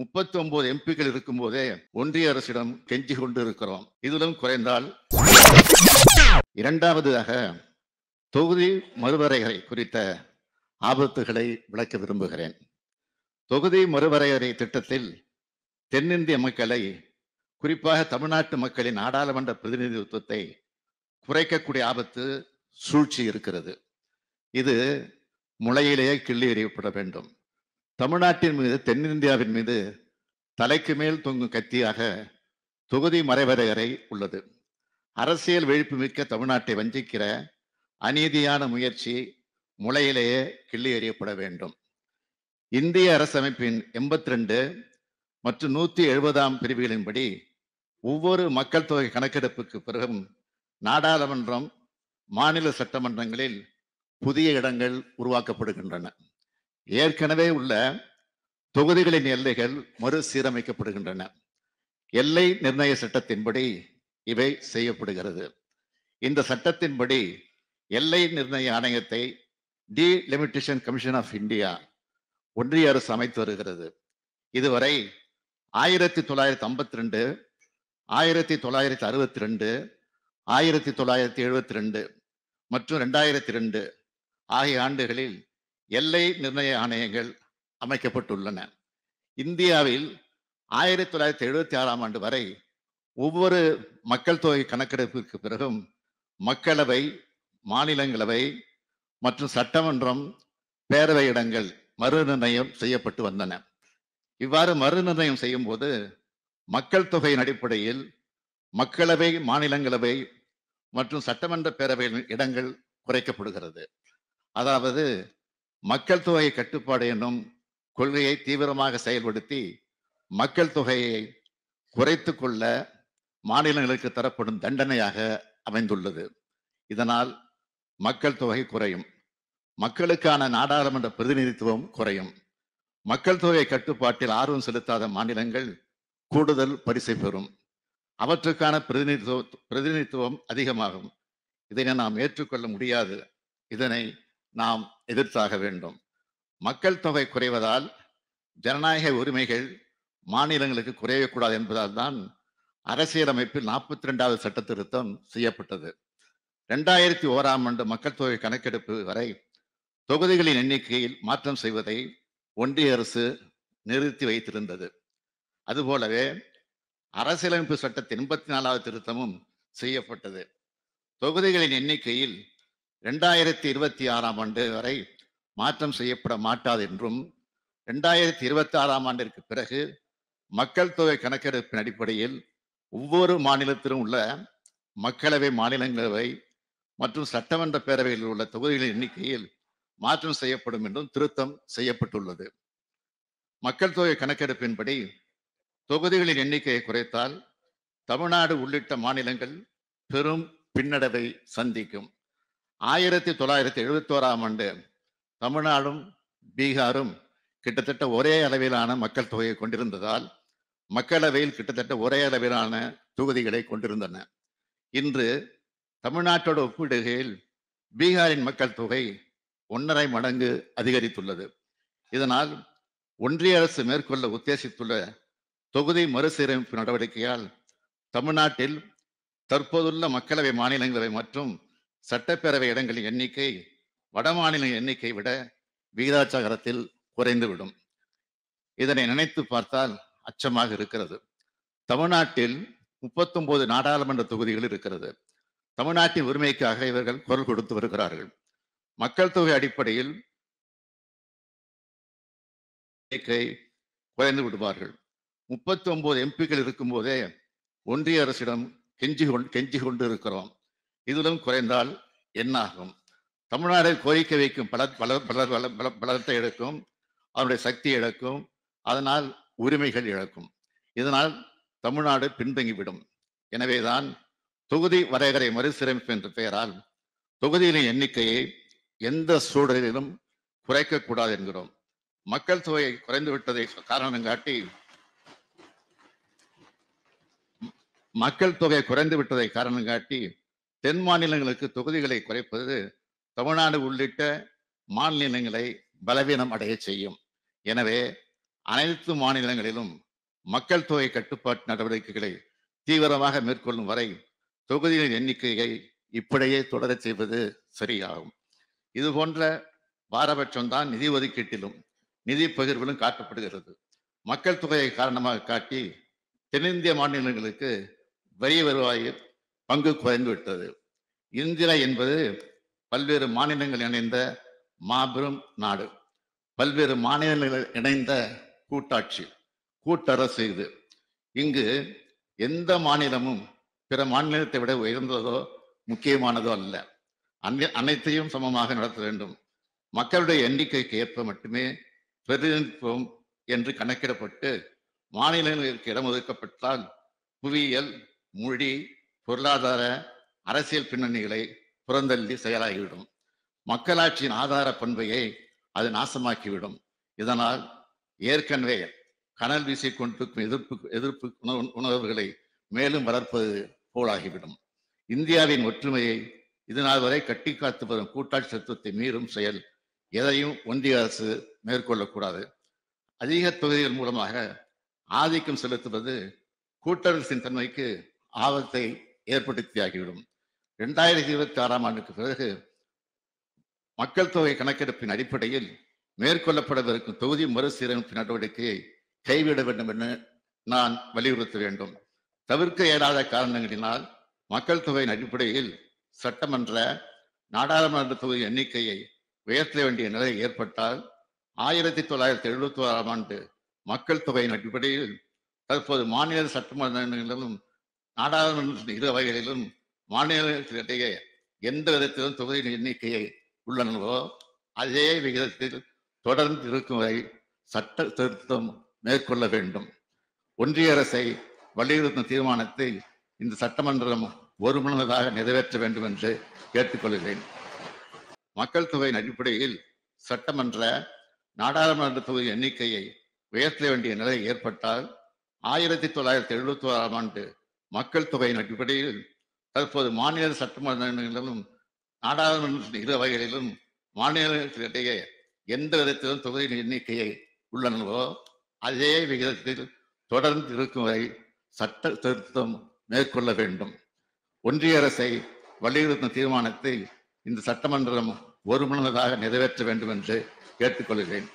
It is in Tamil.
முப்பத்தி ஒன்பது எம்பிக்கள் இருக்கும் போதே ஒன்றிய அரசிடம் கெஞ்சி கொண்டு இருக்கிறோம் இதிலும் குறைந்தால் இரண்டாவதாக தொகுதி மறுவரையறை குறித்த ஆபத்துகளை விளக்க விரும்புகிறேன் தொகுதி மறுவரையறை திட்டத்தில் தென்னிந்திய மக்களை குறிப்பாக தமிழ்நாட்டு மக்களின் நாடாளுமன்ற பிரதிநிதித்துவத்தை குறைக்கக்கூடிய ஆபத்து சூழ்ச்சி இருக்கிறது இது முளையிலேயே கிள்ளி எறியப்பட வேண்டும் தமிழ்நாட்டின் மீது தென்னிந்தியாவின் மீது தலைக்கு மேல் தொங்கும் கத்தியாக தொகுதி மறைவரையறை உள்ளது அரசியல் விழிப்பு மிக்க தமிழ்நாட்டை வஞ்சிக்கிற அநீதியான முயற்சி முளையிலேயே கிள்ளி எறியப்பட வேண்டும் இந்திய அரசமைப்பின் எண்பத்தி ரெண்டு மற்றும் நூற்றி எழுபதாம் பிரிவுகளின்படி ஒவ்வொரு மக்கள் தொகை கணக்கெடுப்புக்கு பிறகும் நாடாளுமன்றம் மாநில சட்டமன்றங்களில் புதிய இடங்கள் உருவாக்கப்படுகின்றன ஏற்கனவே உள்ள தொகுதிகளின் எல்லைகள் மறுசீரமைக்கப்படுகின்றன எல்லை நிர்ணய சட்டத்தின்படி இவை செய்யப்படுகிறது இந்த சட்டத்தின்படி எல்லை நிர்ணய ஆணையத்தை delimitation commission of India ஒன்றிய அரசு அமைத்து வருகிறது இதுவரை ஆயிரத்தி தொள்ளாயிரத்தி ஐம்பத்தி ரெண்டு ஆயிரத்தி தொள்ளாயிரத்தி அறுபத்தி ரெண்டு ஆயிரத்தி தொள்ளாயிரத்தி எழுபத்தி ரெண்டு மற்றும் ரெண்டாயிரத்தி ரெண்டு ஆகிய ஆண்டுகளில் எல்லை நிர்ணய ஆணையங்கள் அமைக்கப்பட்டுள்ளன இந்தியாவில் ஆயிரத்தி தொள்ளாயிரத்தி எழுபத்தி ஆறாம் ஆண்டு வரை ஒவ்வொரு மக்கள் தொகை கணக்கெடுப்பிற்கு பிறகும் மக்களவை மாநிலங்களவை மற்றும் சட்டமன்றம் பேரவை இடங்கள் மறு நிர்ணயம் செய்யப்பட்டு வந்தன இவ்வாறு மறு நிர்ணயம் செய்யும் போது மக்கள் தொகையின் அடிப்படையில் மக்களவை மாநிலங்களவை மற்றும் சட்டமன்ற பேரவை இடங்கள் குறைக்கப்படுகிறது அதாவது மக்கள் தொகை கட்டுப்பாடு என்னும் கொள்கையை தீவிரமாக செயல்படுத்தி மக்கள் தொகையை குறைத்து கொள்ள மாநிலங்களுக்கு தரப்படும் தண்டனையாக அமைந்துள்ளது இதனால் மக்கள் தொகை குறையும் மக்களுக்கான நாடாளுமன்ற பிரதிநிதித்துவம் குறையும் மக்கள் தொகை கட்டுப்பாட்டில் ஆர்வம் செலுத்தாத மாநிலங்கள் கூடுதல் பரிசை பெறும் அவற்றுக்கான பிரதிநிதித்துவ பிரதிநிதித்துவம் அதிகமாகும் இதனை நாம் ஏற்றுக்கொள்ள முடியாது இதனை நாம் எதிர்த்தாக வேண்டும் மக்கள் தொகை குறைவதால் ஜனநாயக உரிமைகள் மாநிலங்களுக்கு குறையக்கூடாது என்பதால் தான் அரசியலமைப்பில் நாற்பத்தி ரெண்டாவது சட்ட திருத்தம் செய்யப்பட்டது ரெண்டாயிரத்தி ஓராம் ஆண்டு மக்கள் தொகை கணக்கெடுப்பு வரை தொகுதிகளின் எண்ணிக்கையில் மாற்றம் செய்வதை ஒன்றிய அரசு நிறுத்தி வைத்திருந்தது அதுபோலவே அரசியலமைப்பு சட்டத்தின் எண்பத்தி நாலாவது திருத்தமும் செய்யப்பட்டது தொகுதிகளின் எண்ணிக்கையில் ரெண்டாயிரத்தி இருபத்தி ஆறாம் ஆண்டு வரை மாற்றம் செய்யப்பட மாட்டாது என்றும் ரெண்டாயிரத்தி இருபத்தி ஆறாம் ஆண்டிற்கு பிறகு மக்கள் தொகை கணக்கெடுப்பின் அடிப்படையில் ஒவ்வொரு மாநிலத்திலும் உள்ள மக்களவை மாநிலங்களவை மற்றும் சட்டமன்ற பேரவைகளில் உள்ள தொகுதிகளின் எண்ணிக்கையில் மாற்றம் செய்யப்படும் என்றும் திருத்தம் செய்யப்பட்டுள்ளது மக்கள் தொகை கணக்கெடுப்பின்படி தொகுதிகளின் எண்ணிக்கையை குறைத்தால் தமிழ்நாடு உள்ளிட்ட மாநிலங்கள் பெரும் பின்னடைவை சந்திக்கும் ஆயிரத்தி தொள்ளாயிரத்தி எழுபத்தி ஓராம் ஆண்டு தமிழ்நாடும் பீகாரும் கிட்டத்தட்ட ஒரே அளவிலான மக்கள் தொகையை கொண்டிருந்ததால் மக்களவையில் கிட்டத்தட்ட ஒரே அளவிலான தொகுதிகளை கொண்டிருந்தன இன்று தமிழ்நாட்டோட ஒப்பிடுகையில் பீகாரின் மக்கள் தொகை ஒன்றரை மடங்கு அதிகரித்துள்ளது இதனால் ஒன்றிய அரசு மேற்கொள்ள உத்தேசித்துள்ள தொகுதி மறுசீரமைப்பு நடவடிக்கையால் தமிழ்நாட்டில் தற்போதுள்ள மக்களவை மாநிலங்களவை மற்றும் சட்டப்பேரவை இடங்களின் எண்ணிக்கை வடமாநில எண்ணிக்கை விட விகிதாச்சாரத்தில் குறைந்துவிடும் இதனை நினைத்து பார்த்தால் அச்சமாக இருக்கிறது தமிழ்நாட்டில் முப்பத்தொன்பது நாடாளுமன்ற தொகுதிகள் இருக்கிறது தமிழ்நாட்டின் உரிமைக்காக இவர்கள் குரல் கொடுத்து வருகிறார்கள் மக்கள் தொகை அடிப்படையில் குறைந்து விடுவார்கள் முப்பத்தி ஒன்பது எம்பிக்கள் இருக்கும் போதே ஒன்றிய அரசிடம் கெஞ்சி கொண்டு கெஞ்சி கொண்டு இருக்கிறோம் இதிலும் குறைந்தால் என்னாகும் தமிழ்நாடு கோரிக்கை வைக்கும் பல பல பல பல பலத்தை இழக்கும் அவருடைய சக்தி இழக்கும் அதனால் உரிமைகள் இழக்கும் இதனால் தமிழ்நாடு பின்தங்கிவிடும் எனவேதான் தொகுதி வரைகரை மறுசீரமைப்பு என்ற பெயரால் தொகுதிகளின் எண்ணிக்கையை எந்த சூழலிலும் குறைக்கக்கூடாது என்கிறோம் மக்கள் தொகை குறைந்து விட்டதை காரணம் காட்டி மக்கள் தொகை குறைந்து விட்டதை காரணம் காட்டி தென் மாநிலங்களுக்கு தொகுதிகளை குறைப்பது தமிழ்நாடு உள்ளிட்ட மாநிலங்களை பலவீனம் அடைய செய்யும் எனவே அனைத்து மாநிலங்களிலும் மக்கள் தொகை கட்டுப்பாட்டு நடவடிக்கைகளை தீவிரமாக மேற்கொள்ளும் வரை தொகுதிகளின் எண்ணிக்கையை இப்படியே தொடரச் செய்வது சரியாகும் இது போன்ற பாரபட்சம்தான் நிதி ஒதுக்கீட்டிலும் நிதி பகிர்விலும் காட்டப்படுகிறது மக்கள் தொகையை காரணமாக காட்டி தென்னிந்திய மாநிலங்களுக்கு வரி வருவாயில் பங்கு குறைந்துவிட்டது இந்தியா என்பது பல்வேறு மாநிலங்கள் இணைந்த மாபெரும் நாடு பல்வேறு மாநிலங்கள் இணைந்த கூட்டாட்சி கூட்டரசு இது இங்கு எந்த மாநிலமும் பிற மாநிலத்தை விட உயர்ந்ததோ முக்கியமானதோ அல்ல அனைத்தையும் சமமாக நடத்த வேண்டும் மக்களுடைய எண்ணிக்கைக்கு ஏற்ப மட்டுமே பிரதிநிதித்துவம் என்று கணக்கிடப்பட்டு மாநிலங்களுக்கு இடம் ஒதுக்கப்பட்டால் புவியியல் மொழி பொருளாதார அரசியல் பின்னணிகளை புறந்தள்ளி செயலாகிவிடும் மக்களாட்சியின் ஆதார பண்பையை அது நாசமாக்கிவிடும் இதனால் ஏற்கனவே கனல் வீசி கொண்டிருக்கும் எதிர்ப்பு எதிர்ப்பு உணர்வுகளை மேலும் வளர்ப்பது போலாகிவிடும் இந்தியாவின் ஒற்றுமையை இது நாள் வரை கட்டி காத்து வரும் கூட்டாட்சி தத்துவத்தை மீறும் செயல் எதையும் ஒன்றிய அரசு மேற்கொள்ளக்கூடாது அதிக தொகுதிகள் மூலமாக ஆதிக்கம் செலுத்துவது கூட்டரசின் தன்மைக்கு ஆபத்தை ஏற்படுத்தியாகிவிடும் இரண்டாயிரத்தி இருபத்தி ஆறாம் ஆண்டுக்கு பிறகு மக்கள் தொகை கணக்கெடுப்பின் அடிப்படையில் மேற்கொள்ளப்படவிருக்கும் தொகுதி மறுசீரமைப்பு நடவடிக்கையை கைவிட வேண்டும் என நான் வலியுறுத்த வேண்டும் தவிர்க்க இயலாத காரணங்களினால் மக்கள் தொகையின் அடிப்படையில் சட்டமன்ற நாடாளுமன்ற தொகுதி எண்ணிக்கையை உயர்த்த வேண்டிய நிலை ஏற்பட்டால் ஆயிரத்தி தொள்ளாயிரத்தி எழுபத்தி ஆறாம் ஆண்டு மக்கள் தொகையின் அடிப்படையில் தற்போது மாநில சட்டமன்றங்களிலும் நாடாளுமன்ற இரு வகைகளிலும் மாநிலத்திலேயே எந்த விதத்திலும் தொகுதியின் எண்ணிக்கையை உள்ளனவோ அதே விகிதத்தில் தொடர்ந்து இருக்கும் வரை சட்ட திருத்தம் மேற்கொள்ள வேண்டும் ஒன்றிய அரசை வலியுறுத்தும் தீர்மானத்தை இந்த சட்டமன்றம் ஒருமனதாக நிறைவேற்ற வேண்டும் என்று கேட்டுக்கொள்கிறேன் மக்கள் தொகையின் அடிப்படையில் சட்டமன்ற நாடாளுமன்ற தொகுதி எண்ணிக்கையை உயர்த்த வேண்டிய நிலை ஏற்பட்டால் ஆயிரத்தி தொள்ளாயிரத்தி எழுபத்தி ஓராம் ஆண்டு மக்கள் தொகையின் அடிப்படையில் தற்போது மாநில சட்டமன்றங்களிலும் நாடாளுமன்ற இரு வகைகளிலும் மாநிலங்களிடையே எந்த விதத்திலும் தொகுதி எண்ணிக்கையை உள்ளனவோ அதே விகிதத்தில் தொடர்ந்து இருக்கும் வரை சட்ட திருத்தம் மேற்கொள்ள வேண்டும் ஒன்றிய அரசை வலியுறுத்தும் தீர்மானத்தை இந்த சட்டமன்றம் ஒருமனதாக நிறைவேற்ற வேண்டும் என்று கேட்டுக்கொள்கிறேன்